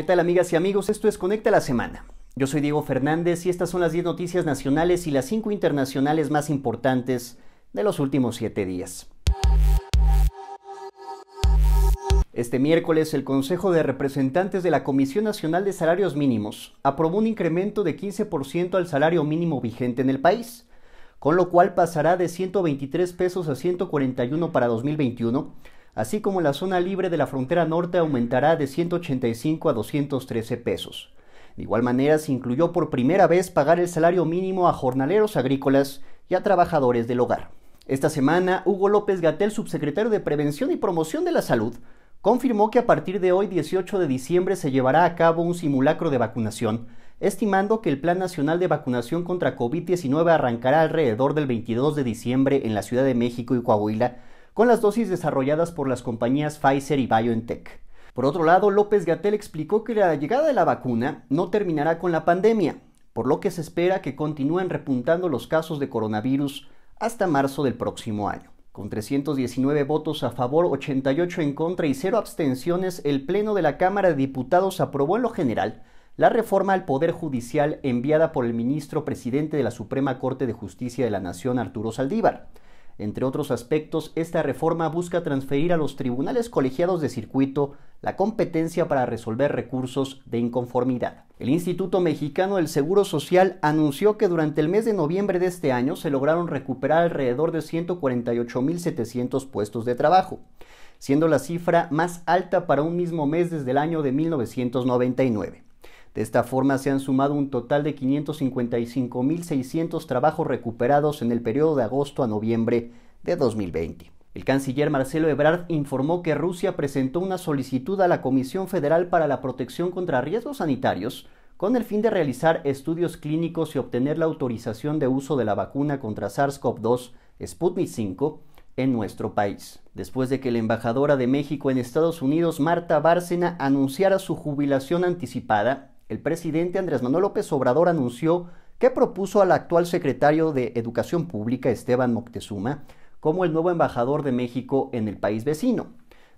¿Qué tal amigas y amigos? Esto es Conecta la Semana. Yo soy Diego Fernández y estas son las 10 noticias nacionales y las 5 internacionales más importantes de los últimos 7 días. Este miércoles el Consejo de Representantes de la Comisión Nacional de Salarios Mínimos aprobó un incremento de 15% al salario mínimo vigente en el país, con lo cual pasará de 123 pesos a 141 para 2021 así como la zona libre de la frontera norte aumentará de 185 a 213 pesos. De igual manera, se incluyó por primera vez pagar el salario mínimo a jornaleros agrícolas y a trabajadores del hogar. Esta semana, Hugo López Gatel, subsecretario de Prevención y Promoción de la Salud, confirmó que a partir de hoy, 18 de diciembre, se llevará a cabo un simulacro de vacunación, estimando que el Plan Nacional de Vacunación contra COVID-19 arrancará alrededor del 22 de diciembre en la Ciudad de México y Coahuila con las dosis desarrolladas por las compañías Pfizer y BioNTech. Por otro lado, López Gatel explicó que la llegada de la vacuna no terminará con la pandemia, por lo que se espera que continúen repuntando los casos de coronavirus hasta marzo del próximo año. Con 319 votos a favor, 88 en contra y 0 abstenciones, el Pleno de la Cámara de Diputados aprobó en lo general la reforma al Poder Judicial enviada por el ministro presidente de la Suprema Corte de Justicia de la Nación, Arturo Saldívar. Entre otros aspectos, esta reforma busca transferir a los tribunales colegiados de circuito la competencia para resolver recursos de inconformidad. El Instituto Mexicano del Seguro Social anunció que durante el mes de noviembre de este año se lograron recuperar alrededor de 148.700 puestos de trabajo, siendo la cifra más alta para un mismo mes desde el año de 1999. De esta forma se han sumado un total de 555.600 trabajos recuperados en el periodo de agosto a noviembre de 2020. El canciller Marcelo Ebrard informó que Rusia presentó una solicitud a la Comisión Federal para la Protección contra Riesgos Sanitarios con el fin de realizar estudios clínicos y obtener la autorización de uso de la vacuna contra SARS-CoV-2 Sputnik 5 en nuestro país. Después de que la embajadora de México en Estados Unidos, Marta Bárcena, anunciara su jubilación anticipada, el presidente Andrés Manuel López Obrador anunció que propuso al actual secretario de Educación Pública, Esteban Moctezuma, como el nuevo embajador de México en el país vecino.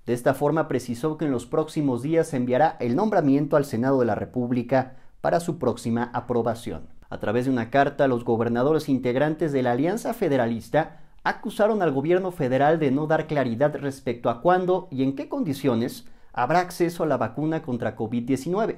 De esta forma precisó que en los próximos días se enviará el nombramiento al Senado de la República para su próxima aprobación. A través de una carta, los gobernadores integrantes de la Alianza Federalista acusaron al gobierno federal de no dar claridad respecto a cuándo y en qué condiciones habrá acceso a la vacuna contra COVID-19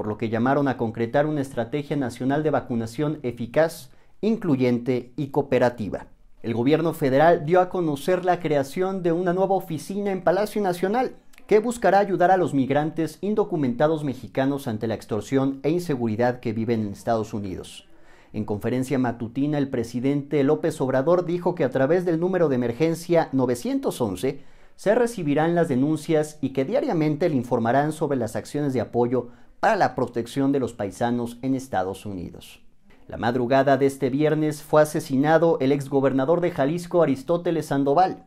por lo que llamaron a concretar una estrategia nacional de vacunación eficaz, incluyente y cooperativa. El gobierno federal dio a conocer la creación de una nueva oficina en Palacio Nacional que buscará ayudar a los migrantes indocumentados mexicanos ante la extorsión e inseguridad que viven en Estados Unidos. En conferencia matutina, el presidente López Obrador dijo que a través del número de emergencia 911 se recibirán las denuncias y que diariamente le informarán sobre las acciones de apoyo para la protección de los paisanos en Estados Unidos. La madrugada de este viernes fue asesinado el exgobernador de Jalisco Aristóteles Sandoval.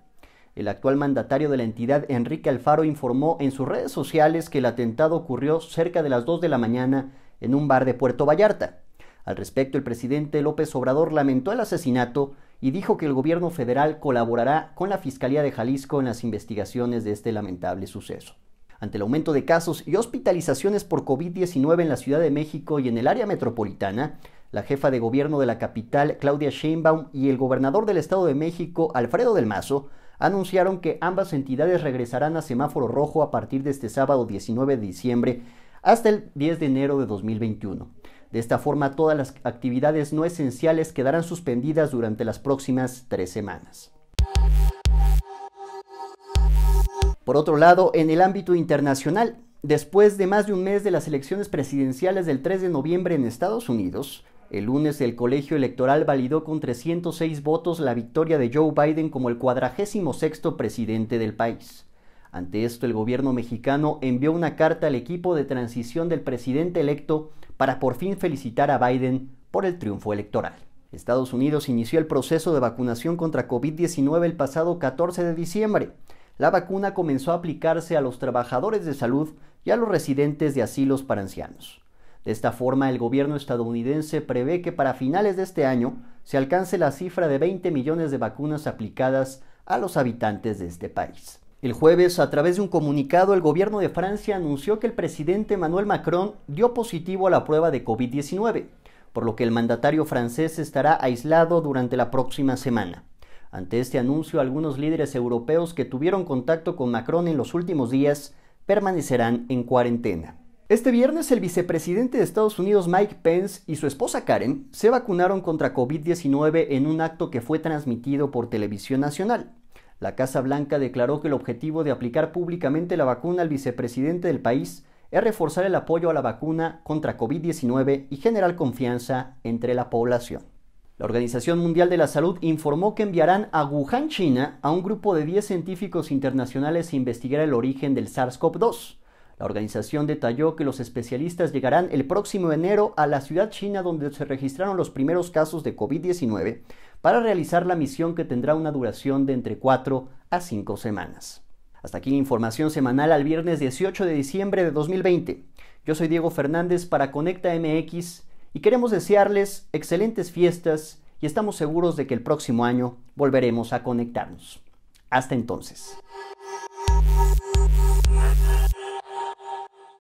El actual mandatario de la entidad, Enrique Alfaro, informó en sus redes sociales que el atentado ocurrió cerca de las 2 de la mañana en un bar de Puerto Vallarta. Al respecto, el presidente López Obrador lamentó el asesinato y dijo que el gobierno federal colaborará con la Fiscalía de Jalisco en las investigaciones de este lamentable suceso ante el aumento de casos y hospitalizaciones por COVID-19 en la Ciudad de México y en el área metropolitana, la jefa de gobierno de la capital, Claudia Sheinbaum, y el gobernador del Estado de México, Alfredo del Mazo, anunciaron que ambas entidades regresarán a semáforo rojo a partir de este sábado 19 de diciembre hasta el 10 de enero de 2021. De esta forma, todas las actividades no esenciales quedarán suspendidas durante las próximas tres semanas. Por otro lado, en el ámbito internacional, después de más de un mes de las elecciones presidenciales del 3 de noviembre en Estados Unidos, el lunes el colegio electoral validó con 306 votos la victoria de Joe Biden como el cuadragésimo sexto presidente del país. Ante esto, el gobierno mexicano envió una carta al equipo de transición del presidente electo para por fin felicitar a Biden por el triunfo electoral. Estados Unidos inició el proceso de vacunación contra COVID-19 el pasado 14 de diciembre, la vacuna comenzó a aplicarse a los trabajadores de salud y a los residentes de asilos para ancianos. De esta forma, el gobierno estadounidense prevé que para finales de este año se alcance la cifra de 20 millones de vacunas aplicadas a los habitantes de este país. El jueves, a través de un comunicado, el gobierno de Francia anunció que el presidente Emmanuel Macron dio positivo a la prueba de COVID-19, por lo que el mandatario francés estará aislado durante la próxima semana. Ante este anuncio, algunos líderes europeos que tuvieron contacto con Macron en los últimos días permanecerán en cuarentena. Este viernes el vicepresidente de Estados Unidos Mike Pence y su esposa Karen se vacunaron contra COVID-19 en un acto que fue transmitido por televisión nacional. La Casa Blanca declaró que el objetivo de aplicar públicamente la vacuna al vicepresidente del país es reforzar el apoyo a la vacuna contra COVID-19 y generar confianza entre la población. La Organización Mundial de la Salud informó que enviarán a Wuhan, China, a un grupo de 10 científicos internacionales a investigar el origen del SARS-CoV-2. La organización detalló que los especialistas llegarán el próximo enero a la ciudad china donde se registraron los primeros casos de COVID-19 para realizar la misión que tendrá una duración de entre 4 a 5 semanas. Hasta aquí la información semanal al viernes 18 de diciembre de 2020. Yo soy Diego Fernández para Conecta MX y queremos desearles excelentes fiestas y estamos seguros de que el próximo año volveremos a conectarnos. Hasta entonces.